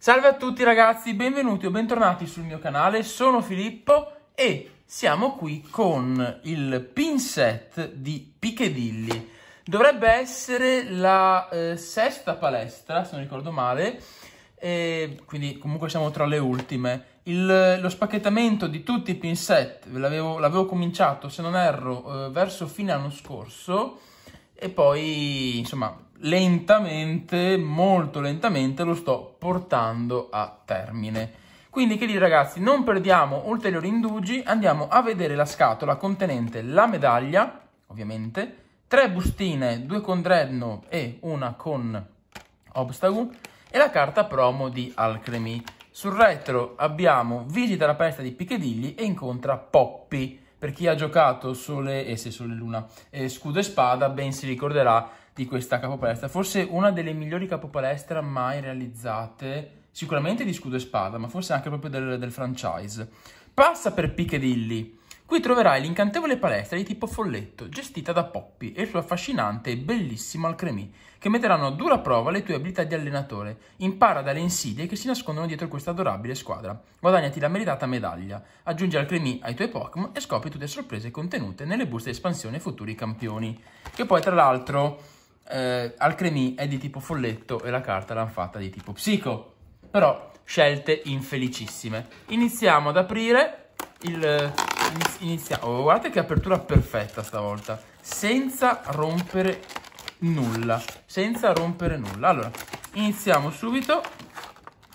Salve a tutti ragazzi, benvenuti o bentornati sul mio canale, sono Filippo e siamo qui con il pin set di Piccadilly. Dovrebbe essere la eh, sesta palestra, se non ricordo male, e quindi comunque siamo tra le ultime. Il, lo spacchettamento di tutti i pin set l'avevo cominciato, se non erro, eh, verso fine anno scorso e poi, insomma, lentamente, molto lentamente lo sto portando a termine. Quindi che dire ragazzi, non perdiamo ulteriori indugi, andiamo a vedere la scatola contenente la medaglia, ovviamente, tre bustine, due con Dredno e una con Obstagu, e la carta promo di Alcremy. Sul retro abbiamo Visita la pesta di Piccadilly e incontra Poppy. Per chi ha giocato sulle, eh sì, sulle luna, eh, Scudo e Spada, ben si ricorderà di questa capopalestra, forse una delle migliori capopalestra mai realizzate, sicuramente di scudo e spada, ma forse anche proprio del, del franchise. Passa per Piccadilly. Qui troverai l'incantevole palestra di tipo folletto, gestita da Poppy e il suo affascinante e bellissimo Alcremì, che metteranno a dura prova le tue abilità di allenatore. Impara dalle insidie che si nascondono dietro questa adorabile squadra. Guadagnati la meritata medaglia, aggiungi Alcremì ai tuoi Pokémon e scopri tutte le sorprese contenute nelle buste espansione futuri campioni. Che poi, tra l'altro, eh, Alcremì è di tipo folletto e la carta l'hanno fatta di tipo psico. Però scelte infelicissime. Iniziamo ad aprire il... Inizia... Oh, guardate che apertura perfetta stavolta. Senza rompere nulla. Senza rompere nulla. Allora, iniziamo subito.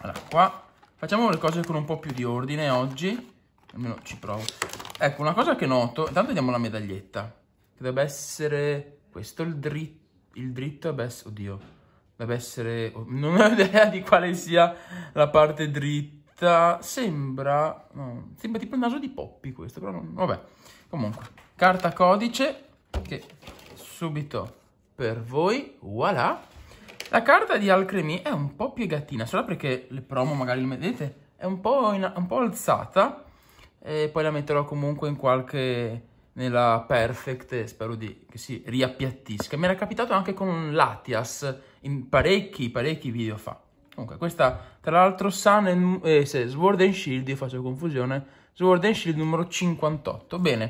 Allora, qua facciamo le cose con un po' più di ordine oggi. Almeno ci provo. Ecco, una cosa che noto... Intanto vediamo la medaglietta. Che dovrebbe essere questo, il dritto il dritto deve essere... Oddio. Deve essere... Non ho idea di quale sia la parte dritta. Sembra... No, sembra tipo il naso di Poppy questo, però non... Vabbè. Comunque. Carta codice che subito per voi. Voilà. La carta di Alcremie è un po' piegatina, solo perché le promo magari le vedete, è un po', in, un po alzata. E poi la metterò comunque in qualche nella Perfect e spero di, che si riappiattisca. Mi era capitato anche con un Latias in parecchi, parecchi video fa. Comunque, questa, tra l'altro, Sun e eh, Sword and Shield, io faccio confusione, Sword and Shield numero 58. Bene,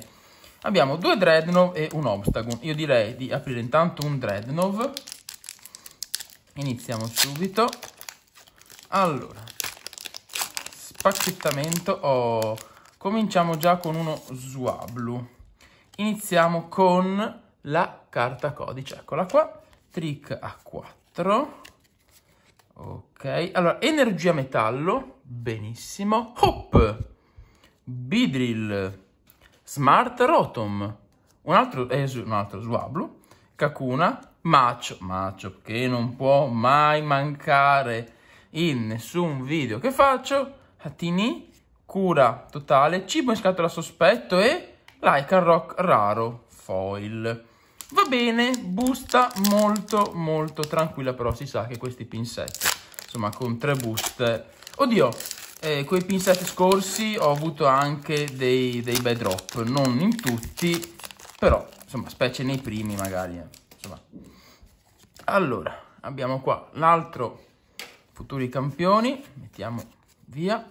abbiamo due Dreadnought e un Obstagoon. Io direi di aprire intanto un Dreadnought. Iniziamo subito. Allora, spacchettamento. Oh, cominciamo già con uno Swablu. Iniziamo con la carta codice, eccola qua, trick a 4, ok, allora energia metallo, benissimo, hop, bidrill, smart rotom, un altro, eh, un altro swablu, kakuna, macho, macho che non può mai mancare in nessun video che faccio, Hatini, cura totale, cibo in scatola sospetto e Lycan Rock raro foil. Va bene, busta molto molto tranquilla, però si sa che questi pin set, insomma con tre buste... Oddio, eh, pin set scorsi ho avuto anche dei, dei bad drop, non in tutti, però insomma specie nei primi magari. Eh. Insomma. Allora, abbiamo qua l'altro futuri campioni, mettiamo via.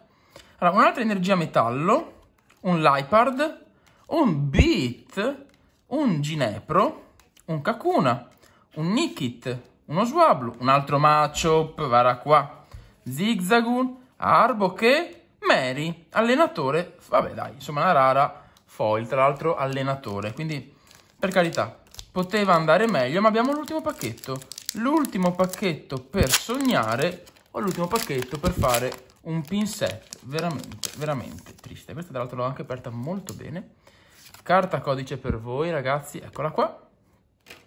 Allora, un'altra energia metallo, un Lipard, un Beat, un Ginepro, un Kakuna, un Nikit, uno Swablu, un altro Machop, vara qua, Zigzagun, Arboche, Mary, allenatore, vabbè dai, insomma una rara foil, tra l'altro allenatore, quindi per carità, poteva andare meglio, ma abbiamo l'ultimo pacchetto, l'ultimo pacchetto per sognare o l'ultimo pacchetto per fare un pin set, veramente, veramente triste, questa tra l'altro l'ho anche aperta molto bene, carta codice per voi ragazzi, eccola qua.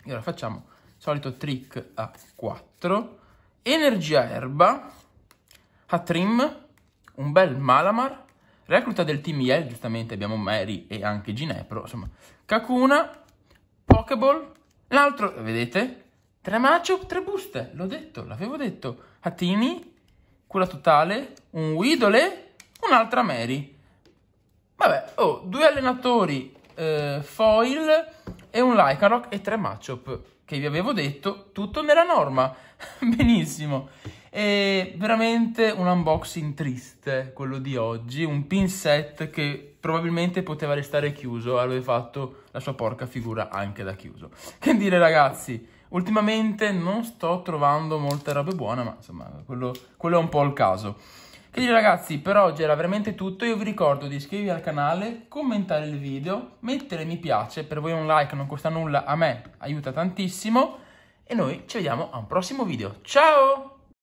E ora facciamo solito trick a 4, energia erba, Hatrim, un bel Malamar, recluta del team Yel, giustamente abbiamo Mary e anche Ginepro, insomma, Kakuna, Pokeball, l'altro, vedete, tre macho, tre buste, l'ho detto, l'avevo detto, Hatini, cura totale, un Widole, un'altra Mary. Vabbè, oh, due allenatori eh, foil e un Lycanroc e tre matchup che vi avevo detto, tutto nella norma, benissimo. E veramente un unboxing triste quello di oggi, un pin set che probabilmente poteva restare chiuso, aveva fatto la sua porca figura anche da chiuso. Che dire ragazzi, ultimamente non sto trovando molte robe buone, ma insomma quello, quello è un po' il caso. Quindi ragazzi per oggi era veramente tutto, io vi ricordo di iscrivervi al canale, commentare il video, mettere mi piace, per voi un like non costa nulla, a me aiuta tantissimo e noi ci vediamo a un prossimo video, ciao!